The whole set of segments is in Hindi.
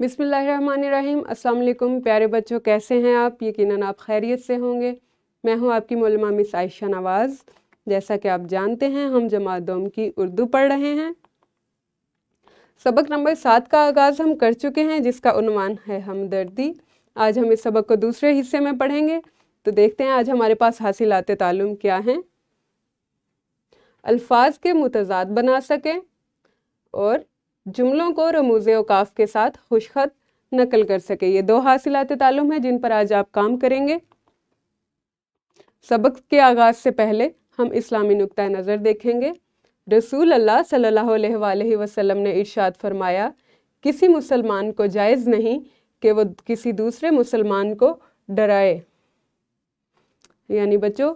बिसमीम अल्लाम प्यारे बच्चों कैसे हैं आप यकीनन आप खैरियत से होंगे मैं हूं आपकी मौलमा मिस आयशा नवाज़ जैसा कि आप जानते हैं हम जमात दोम की उर्दू पढ़ रहे हैं सबक नंबर सात का आगाज़ हम कर चुके हैं जिसका उनवान है हमदर्दी आज हम इस सबक को दूसरे हिस्से में पढ़ेंगे तो देखते हैं आज हमारे पास हासिल आते तालुम क्या हैं अल्फाज के मुतजाद बना सकें और जुमलों को रमूज अवकाफ के साथ खुशखत नकल कर सके ये दो हासिलात तालुम है जिन पर आज आप काम करेंगे सबक के आगाज से पहले हम इस्लामी नुक़ नज़र देखेंगे रसूल अल्लाह सल्ला वसलम ने इर्शाद फरमाया किसी मुसलमान को जायज़ नहीं कि वो किसी दूसरे मुसलमान को डराए यानी बच्चों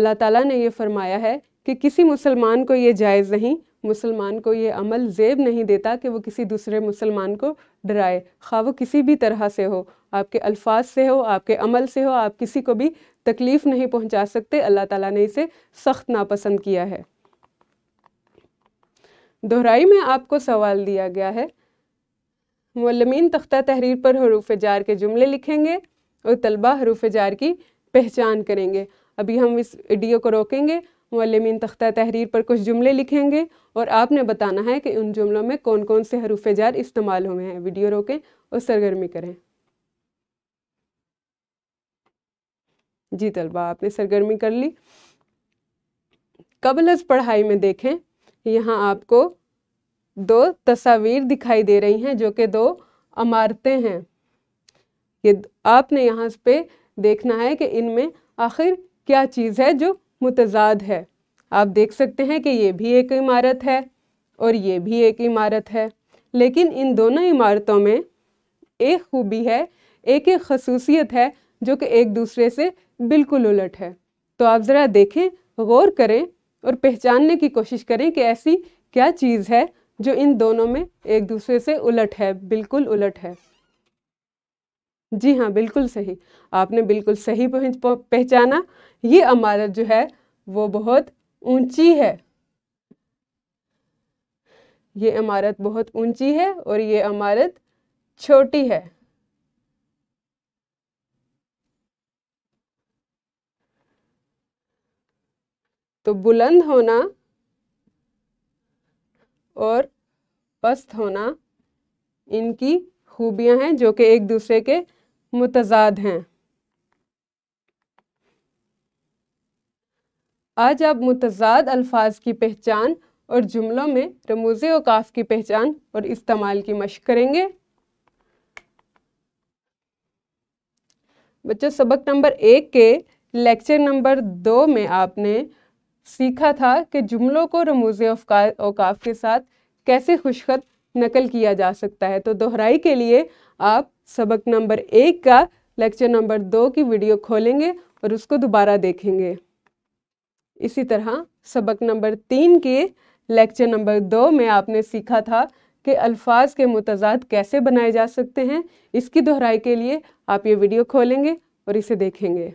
अल्लाह ताला ने ये फरमाया है कि किसी मुसलमान को ये जायज़ नहीं मुसलमान को ये अमल जेब नहीं देता कि वो किसी दूसरे मुसलमान को डराए खा वो किसी भी तरह से हो आपके अल्फाज से हो आपके अमल से हो आप किसी को भी तकलीफ़ नहीं पहुंचा सकते अल्लाह ताला ने इसे सख्त नापसंद किया है दोहराई में आपको सवाल दिया गया है मलमिन तख्ता तहरीर पर हरूफ जार के जुमले लिखेंगे और तलबा हरूफ जार की पहचान करेंगे अभी हम इस वीडियो को रोकेंगे मौलमीन तख्ता तहरीर पर कुछ जुमले लिखेंगे और आपने बताना है कि उन जुमलों में कौन कौन से हरूफ जार इस्तेमाल हुए हैं वीडियो रोकें और सरगर्मी करें जी तलबा आपने सरगर्मी कर ली कबल पढ़ाई में देखें यहाँ आपको दो तस्वीर दिखाई दे रही हैं जो कि दो अमारतें हैं ये आपने यहाँ पे देखना है कि इनमें आखिर क्या चीज़ है जो मुतजाद है आप देख सकते हैं कि ये भी एक इमारत है और ये भी एक इमारत है लेकिन इन दोनों इमारतों में एक खूबी है एक एक खसूसियत है जो कि एक दूसरे से बिल्कुल उलट है तो आप ज़रा देखें गौर करें और पहचानने की कोशिश करें कि ऐसी क्या चीज़ है जो इन दोनों में एक दूसरे से उलट है बिल्कुल उलट है जी हाँ बिल्कुल सही आपने बिल्कुल सही पहचाना ये इमारत जो है वो बहुत ऊंची है ये इमारत बहुत ऊंची है और ये इमारत छोटी है तो बुलंद होना और पस्त होना इनकी खूबियां हैं जो कि एक दूसरे के मुतजाद हैं आज आप मुतजाद अल्फाज की पहचान और जुमलों में रमूज अवकाफ की पहचान और इस्तेमाल की मशक करेंगे बच्चों सबक नंबर एक के लेक्चर नंबर दो में आपने सीखा था कि जुमलों को रमूज अवकाफ के साथ कैसे खुशखत नकल किया जा सकता है तो दोहराई के लिए आप सबक नंबर एक का लेक्चर नंबर दो की वीडियो खोलेंगे और उसको दोबारा देखेंगे इसी तरह सबक नंबर तीन के लेक्चर नंबर दो में आपने सीखा था कि अल्फाज के मुतजाद कैसे बनाए जा सकते हैं इसकी दोहराई के लिए आप ये वीडियो खोलेंगे और इसे देखेंगे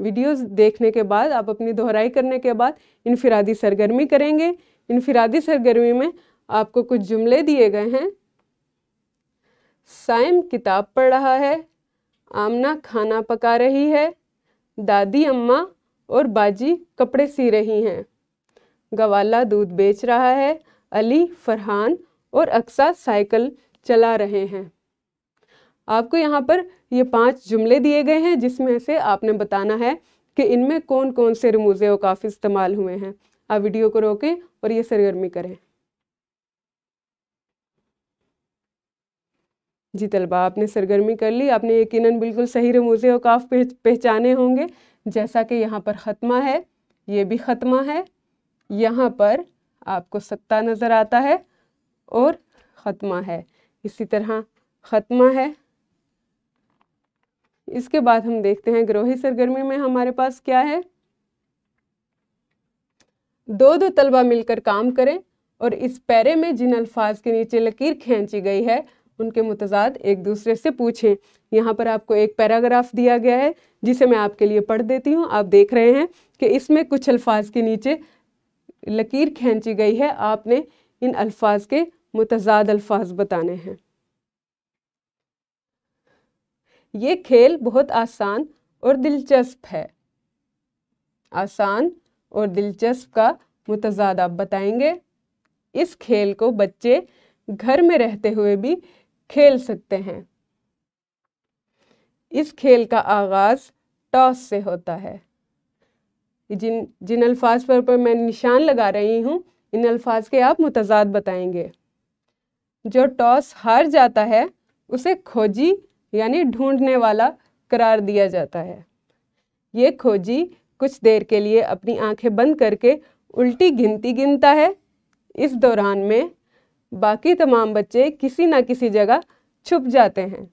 वीडियोस देखने के बाद आप अपनी दोहराई करने के बाद इनफिरादी सरगर्मी करेंगे इनफिरादी सरगर्मी में आपको कुछ जुमले दिए गए हैं साइम किताब पढ़ रहा है आमना खाना पका रही है दादी अम्मा और बाजी कपड़े सी रही हैं गवाला दूध बेच रहा है अली फरहान और अक्सा साइकिल चला रहे हैं आपको यहाँ पर ये पांच जुमले दिए गए हैं जिसमें से आपने बताना है कि इनमें कौन कौन से और काफ़ी इस्तेमाल हुए हैं आप वीडियो को रोकें और ये सरगर्मी करें जी तलबा आपने सरगर्मी कर ली आपने यकीनन बिल्कुल सही रमूज़े और काफ पहचाने होंगे जैसा कि यहाँ पर ख़त्मा है ये भी ख़त्मा है यहाँ पर आपको सत्ता नज़र आता है और ख़त्मा है इसी तरह ख़त्मा है इसके बाद हम देखते हैं ग्रोही सरगर्मी में हमारे पास क्या है दो दो तलबा मिलकर काम करें और इस पैरे में जिन अल्फाज के नीचे लकीर खींची गई है उनके मुतजाद एक दूसरे से पूछें यहाँ पर आपको एक पैराग्राफ दिया गया है जिसे मैं आपके लिए पढ़ देती हूँ आप देख रहे हैं कि इसमें कुछ अल्फाज के नीचे लकीर खींची गई है आपने इन अल्फाज के मुतजाद अल्फाज बताने हैं ये खेल बहुत आसान और दिलचस्प है आसान और दिलचस्प का मुतजाद आप बताएंगे इस खेल को बच्चे घर में रहते हुए भी खेल सकते हैं इस खेल का आगाज टॉस से होता है जिन जिन अल्फाज पर, पर मैं निशान लगा रही हूँ इन अल्फाज के आप मुतजाद बताएंगे जो टॉस हार जाता है उसे खोजी यानी ढूंढने वाला करार दिया जाता है ये खोजी कुछ देर के लिए अपनी आंखें बंद करके उल्टी गिनती गिनता है इस दौरान में बाकी तमाम बच्चे किसी ना किसी जगह छुप जाते हैं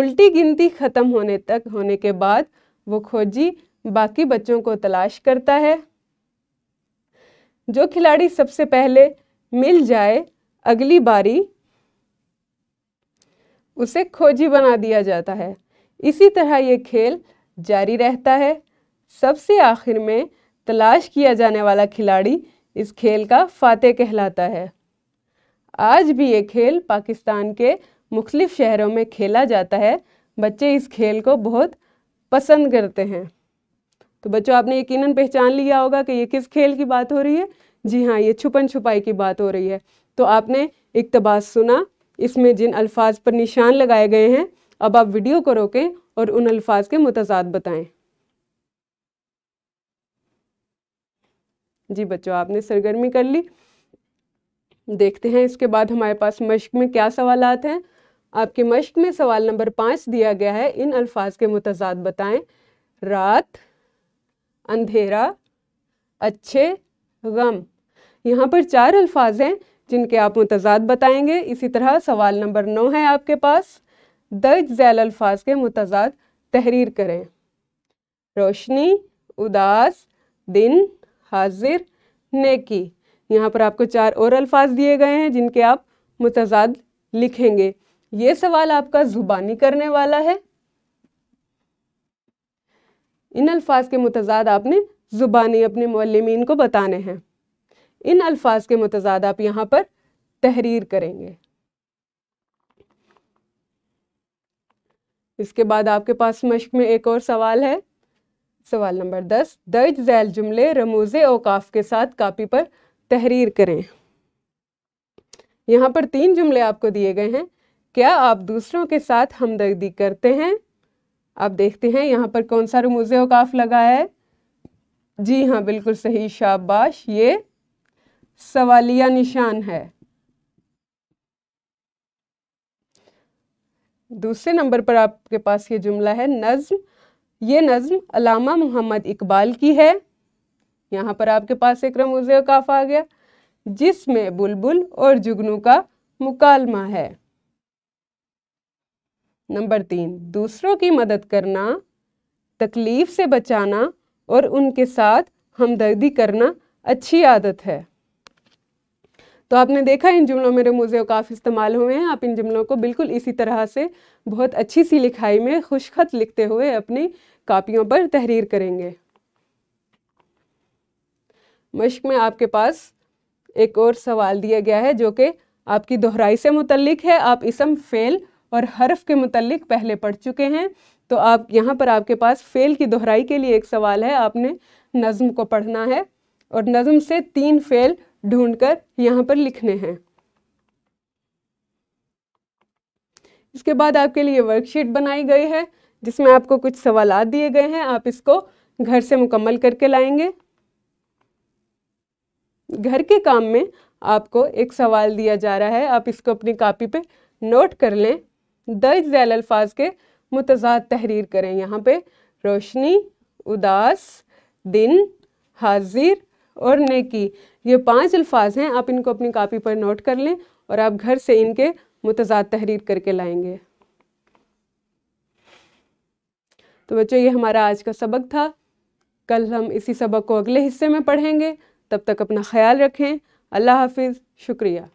उल्टी गिनती खत्म होने तक होने के बाद वो खोजी बाकी बच्चों को तलाश करता है जो खिलाड़ी सबसे पहले मिल जाए अगली बारी उसे खोजी बना दिया जाता है इसी तरह ये खेल जारी रहता है सबसे आखिर में तलाश किया जाने वाला खिलाड़ी इस खेल का फाते कहलाता है आज भी ये खेल पाकिस्तान के मुख्तलिफ शहरों में खेला जाता है बच्चे इस खेल को बहुत पसंद करते हैं तो बच्चों आपने यकीनन पहचान लिया होगा कि ये किस खेल की बात हो रही है जी हाँ ये छुपन छुपाई की बात हो रही है तो आपने इकतबास सुना इसमें जिन अल्फाज पर निशान लगाए गए हैं अब आप वीडियो को रोकें और उन अल्फाज के मुतजाद बताएं जी बच्चों आपने सरगर्मी कर ली देखते हैं इसके बाद हमारे पास मश्क में क्या सवालत हैं आपके मश्क में सवाल नंबर पाँच दिया गया है इन अल्फाज के मुतजाद बताएं रात अंधेरा अच्छे गम यहाँ पर चार अल्फाज हैं जिनके आप मुतजाद बताएंगे इसी तरह सवाल नंबर नौ है आपके पास दर्ज झैल अल्फाज के मुतजाद तहरीर करें रोशनी उदास दिन हाजिर नेकी यहाँ पर आपको चार और अल्फाज दिए गए हैं जिनके आप मुतजाद लिखेंगे ये सवाल आपका ज़ुबानी करने वाला है इन अल्फाज के मुतजाद आपने ज़ुबानी अपने मौलमिन को बताने हैं इन अल्फाज के मुतजाद आप यहाँ पर तहरीर करेंगे इसके बाद आपके पास मश्क में एक और सवाल है सवाल नंबर दस दर्ज जैल जुमले रमूज अवकाफ के साथ कापी पर तहरीर करें यहाँ पर तीन जुमले आपको दिए गए हैं क्या आप दूसरों के साथ हमदर्दी करते हैं आप देखते हैं यहाँ पर कौन सा रमूज अवकाफ लगा है जी हाँ बिल्कुल सही शाबाश ये सवालिया निशान है दूसरे नंबर पर आपके पास ये जुमला है नज्म ये नज्म अलामा मोहम्मद इकबाल की है यहाँ पर आपके पास एक रमूज काफ आ गया जिसमें बुलबुल और जुगनू का मुकालमा है नंबर तीन दूसरों की मदद करना तकलीफ से बचाना और उनके साथ हमदर्दी करना अच्छी आदत है तो आपने देखा इन जुमलों में रमूज़ अवकाफ इस्तेमाल हुए हैं आप इन जुमलों को बिल्कुल इसी तरह से बहुत अच्छी सी लिखाई में खुशखत लिखते हुए अपनी कापियों पर तहरीर करेंगे मश्क में आपके पास एक और सवाल दिया गया है जो कि आपकी दोहराई से मुतलिक है आप इसम फ़ेल और हर्फ के मुतलिक पहले पढ़ चुके हैं तो आप यहाँ पर आपके पास फ़ेल की दोहराई के लिए एक सवाल है आपने नज़म को पढ़ना है और नज़म से तीन फ़ेल ढूंढकर यहाँ पर लिखने हैं इसके बाद आपके लिए वर्कशीट बनाई गई है जिसमें आपको कुछ सवाल दिए गए हैं आप इसको घर से मुकम्मल करके लाएंगे घर के काम में आपको एक सवाल दिया जा रहा है आप इसको अपनी कापी पे नोट कर लें दर्ज जैल अल्फाज के मुतजाद तहरीर करें यहाँ पे रोशनी उदास दिन हाजिर और नेकी ये पांच अल्फाज हैं आप इनको अपनी कापी पर नोट कर लें और आप घर से इनके मुतजाद तहरीर करके लाएंगे तो बच्चों ये हमारा आज का सबक था कल हम इसी सबक को अगले हिस्से में पढ़ेंगे तब तक अपना ख्याल रखें अल्लाह हाफिज़ शुक्रिया